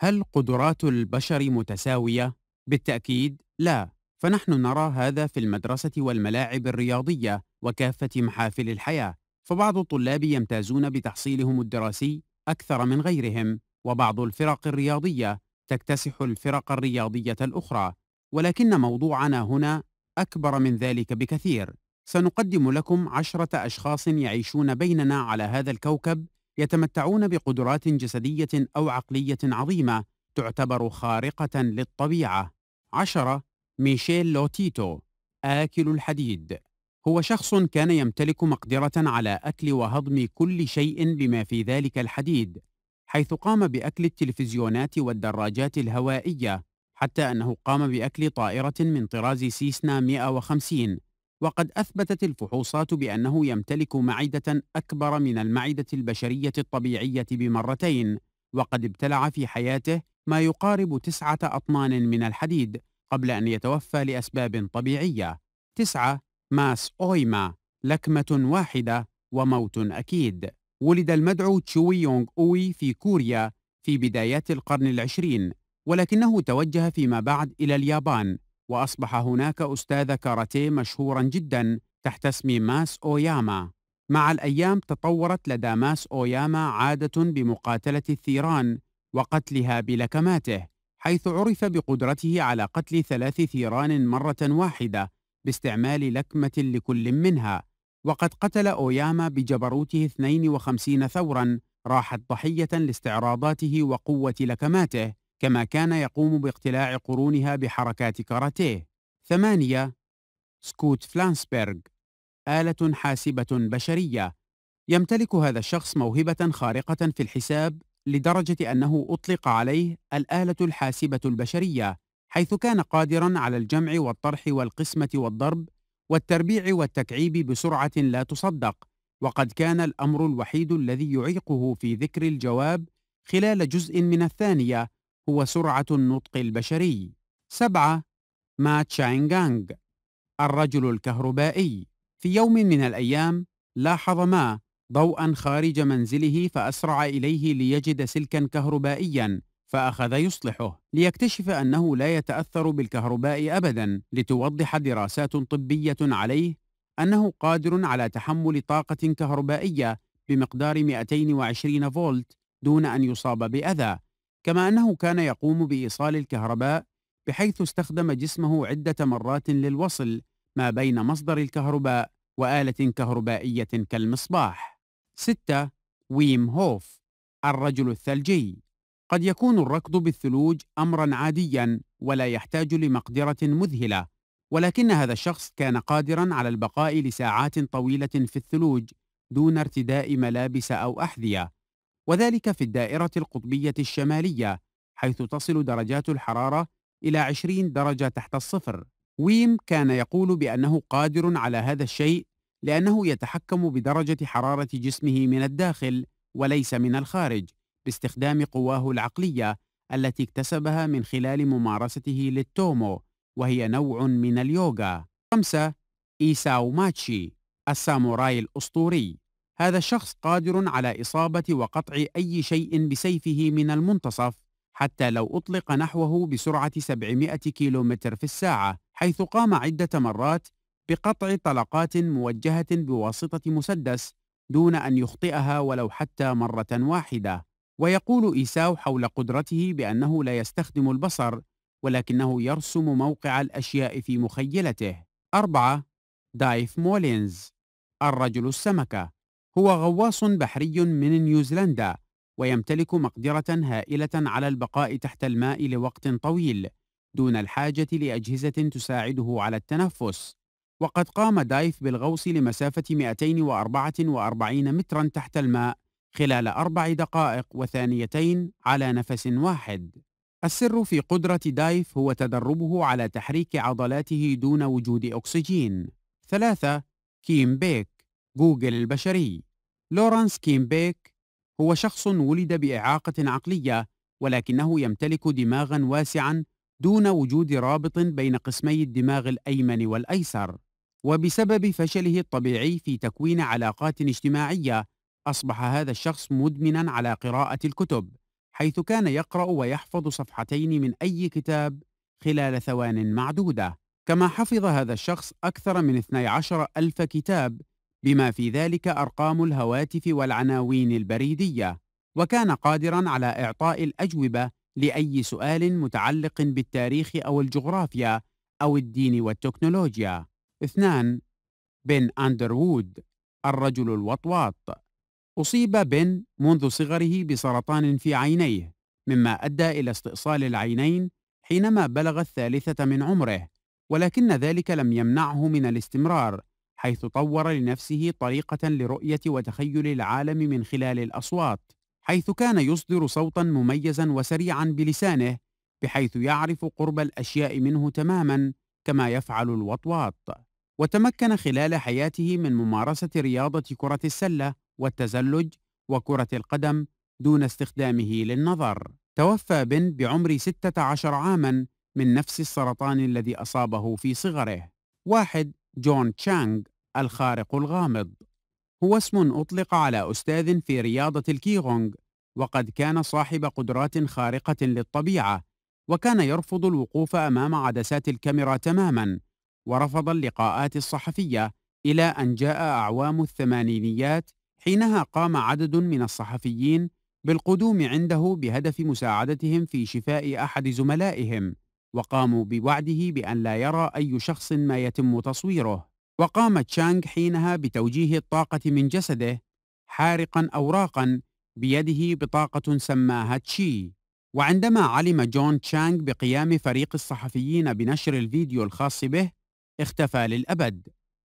هل قدرات البشر متساوية؟ بالتأكيد لا، فنحن نرى هذا في المدرسة والملاعب الرياضية وكافة محافل الحياة، فبعض الطلاب يمتازون بتحصيلهم الدراسي أكثر من غيرهم، وبعض الفرق الرياضية تكتسح الفرق الرياضية الأخرى، ولكن موضوعنا هنا أكبر من ذلك بكثير. سنقدم لكم عشرة أشخاص يعيشون بيننا على هذا الكوكب يتمتعون بقدرات جسدية أو عقلية عظيمة تعتبر خارقة للطبيعة. 10. ميشيل لوتيتو آكل الحديد هو شخص كان يمتلك مقدرة على أكل وهضم كل شيء بما في ذلك الحديد، حيث قام بأكل التلفزيونات والدراجات الهوائية، حتى أنه قام بأكل طائرة من طراز سيسنا 150 وقد أثبتت الفحوصات بأنه يمتلك معدة أكبر من المعدة البشرية الطبيعية بمرتين وقد ابتلع في حياته ما يقارب تسعة أطنان من الحديد قبل أن يتوفى لأسباب طبيعية تسعة ماس أويما لكمة واحدة وموت أكيد ولد المدعو تشوي يونغ أوي في كوريا في بدايات القرن العشرين ولكنه توجه فيما بعد إلى اليابان وأصبح هناك أستاذ كاراتيه مشهورا جدا تحت اسم ماس أوياما مع الأيام تطورت لدى ماس أوياما عادة بمقاتلة الثيران وقتلها بلكماته حيث عرف بقدرته على قتل ثلاث ثيران مرة واحدة باستعمال لكمة لكل منها وقد قتل أوياما بجبروته 52 ثورا راحت ضحية لاستعراضاته وقوة لكماته كما كان يقوم باقتلاع قرونها بحركات كاراتيه ثمانية سكوت فلانسبرغ آلة حاسبة بشرية يمتلك هذا الشخص موهبة خارقة في الحساب لدرجة أنه أطلق عليه الآلة الحاسبة البشرية حيث كان قادرا على الجمع والطرح والقسمة والضرب والتربيع والتكعيب بسرعة لا تصدق وقد كان الأمر الوحيد الذي يعيقه في ذكر الجواب خلال جزء من الثانية هو سرعة النطق البشري سبعة ما تشاينغانغ الرجل الكهربائي في يوم من الأيام لاحظ ما ضوءا خارج منزله فأسرع إليه ليجد سلكا كهربائيا فأخذ يصلحه ليكتشف أنه لا يتأثر بالكهرباء أبدا لتوضح دراسات طبية عليه أنه قادر على تحمل طاقة كهربائية بمقدار 220 فولت دون أن يصاب بأذى كما أنه كان يقوم بإيصال الكهرباء بحيث استخدم جسمه عدة مرات للوصل ما بين مصدر الكهرباء وآلة كهربائية كالمصباح. 6. ويم هوف الرجل الثلجي قد يكون الركض بالثلوج أمرًا عاديًا ولا يحتاج لمقدرة مذهلة، ولكن هذا الشخص كان قادرًا على البقاء لساعات طويلة في الثلوج دون ارتداء ملابس أو أحذية، وذلك في الدائرة القطبية الشمالية حيث تصل درجات الحرارة إلى 20 درجة تحت الصفر ويم كان يقول بأنه قادر على هذا الشيء لأنه يتحكم بدرجة حرارة جسمه من الداخل وليس من الخارج باستخدام قواه العقلية التي اكتسبها من خلال ممارسته للتومو وهي نوع من اليوغا. 5. إيساو ماتشي الساموراي الأسطوري هذا الشخص قادر على إصابة وقطع أي شيء بسيفه من المنتصف حتى لو أطلق نحوه بسرعة 700 كيلومتر في الساعة حيث قام عدة مرات بقطع طلقات موجهة بواسطة مسدس دون أن يخطئها ولو حتى مرة واحدة ويقول إيساو حول قدرته بأنه لا يستخدم البصر ولكنه يرسم موقع الأشياء في مخيلته أربعة دايف مولينز الرجل السمكة هو غواص بحري من نيوزيلندا ويمتلك مقدرة هائلة على البقاء تحت الماء لوقت طويل دون الحاجة لأجهزة تساعده على التنفس وقد قام دايف بالغوص لمسافة 244 مترا تحت الماء خلال أربع دقائق وثانيتين على نفس واحد السر في قدرة دايف هو تدربه على تحريك عضلاته دون وجود أكسجين ثلاثة كيم بيك جوجل البشري لورانس كيمبيك هو شخص ولد بإعاقة عقلية ولكنه يمتلك دماغا واسعا دون وجود رابط بين قسمي الدماغ الأيمن والأيسر وبسبب فشله الطبيعي في تكوين علاقات اجتماعية أصبح هذا الشخص مدمنا على قراءة الكتب حيث كان يقرأ ويحفظ صفحتين من أي كتاب خلال ثوان معدودة كما حفظ هذا الشخص أكثر من 12 ألف كتاب بما في ذلك أرقام الهواتف والعناوين البريدية وكان قادرا على إعطاء الأجوبة لأي سؤال متعلق بالتاريخ أو الجغرافيا أو الدين والتكنولوجيا اثنان بن أندروود الرجل الوطواط أصيب بن منذ صغره بسرطان في عينيه مما أدى إلى استئصال العينين حينما بلغ الثالثة من عمره ولكن ذلك لم يمنعه من الاستمرار حيث طور لنفسه طريقة لرؤية وتخيل العالم من خلال الأصوات، حيث كان يصدر صوتا مميزا وسريعا بلسانه، بحيث يعرف قرب الأشياء منه تماما كما يفعل الوطواط. وتمكن خلال حياته من ممارسة رياضة كرة السلة والتزلج وكرة القدم دون استخدامه للنظر. توفى بن بعمر 16 عاما من نفس السرطان الذي أصابه في صغره. واحد جون تشانغ الخارق الغامض هو اسم أطلق على أستاذ في رياضة الكيغونغ وقد كان صاحب قدرات خارقة للطبيعة وكان يرفض الوقوف أمام عدسات الكاميرا تماما ورفض اللقاءات الصحفية إلى أن جاء أعوام الثمانينيات حينها قام عدد من الصحفيين بالقدوم عنده بهدف مساعدتهم في شفاء أحد زملائهم وقاموا بوعده بأن لا يرى أي شخص ما يتم تصويره وقام تشانغ حينها بتوجيه الطاقة من جسده حارقا أوراقا بيده بطاقة سماها تشي وعندما علم جون تشانغ بقيام فريق الصحفيين بنشر الفيديو الخاص به اختفى للأبد